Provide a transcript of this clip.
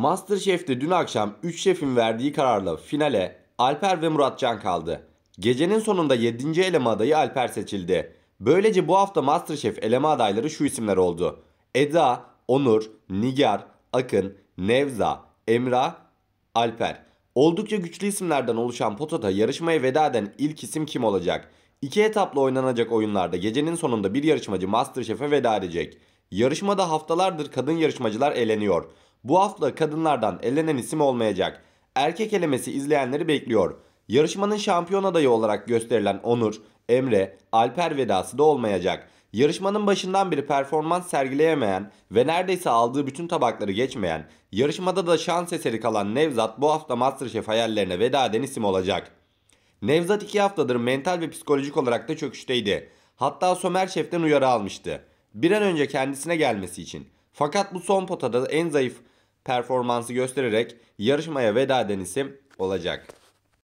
Masterchef'te dün akşam 3 şefin verdiği kararla finale Alper ve Murat can kaldı. Gecenin sonunda 7. eleme adayı Alper seçildi. Böylece bu hafta Masterchef eleme adayları şu isimler oldu. Eda, Onur, Nigar, Akın, Nevza, Emra, Alper. Oldukça güçlü isimlerden oluşan potota yarışmaya veda eden ilk isim kim olacak? İki etaplı oynanacak oyunlarda gecenin sonunda bir yarışmacı Masterchef'e veda edecek. Yarışmada haftalardır kadın yarışmacılar eleniyor. Bu hafta kadınlardan elenen isim olmayacak. Erkek elemesi izleyenleri bekliyor. Yarışmanın şampiyon adayı olarak gösterilen Onur, Emre, Alper vedası da olmayacak. Yarışmanın başından beri performans sergileyemeyen ve neredeyse aldığı bütün tabakları geçmeyen, yarışmada da şans eseri kalan Nevzat bu hafta Masterchef hayallerine veda eden isim olacak. Nevzat 2 haftadır mental ve psikolojik olarak da çöküşteydi. Hatta Somer Şef'ten uyarı almıştı. Bir an önce kendisine gelmesi için. Fakat bu son potada en zayıf performansı göstererek yarışmaya veda eden isim olacak.